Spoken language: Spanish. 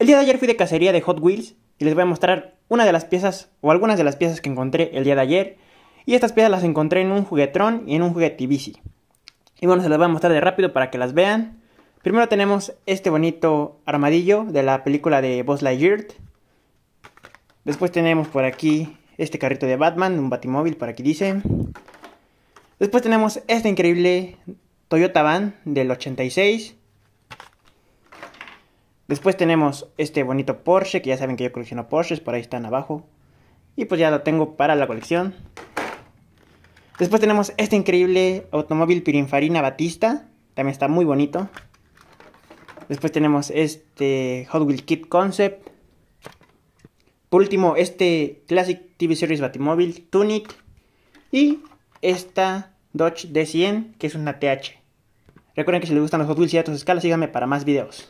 El día de ayer fui de cacería de Hot Wheels y les voy a mostrar una de las piezas o algunas de las piezas que encontré el día de ayer. Y estas piezas las encontré en un juguetrón y en un juguete bici. Y bueno, se las voy a mostrar de rápido para que las vean. Primero tenemos este bonito armadillo de la película de Buzz Lightyear. Después tenemos por aquí este carrito de Batman, un batimóvil por aquí dice. Después tenemos este increíble Toyota Van del 86. Después tenemos este bonito Porsche, que ya saben que yo colecciono Porsches, por ahí están abajo. Y pues ya lo tengo para la colección. Después tenemos este increíble automóvil Pirinfarina Batista, también está muy bonito. Después tenemos este Hot Wheel Kit Concept. Por último, este Classic TV Series Batimóvil Tunic. Y esta Dodge D100, que es una TH. Recuerden que si les gustan los Hot Wheels y otros escalas, síganme para más videos.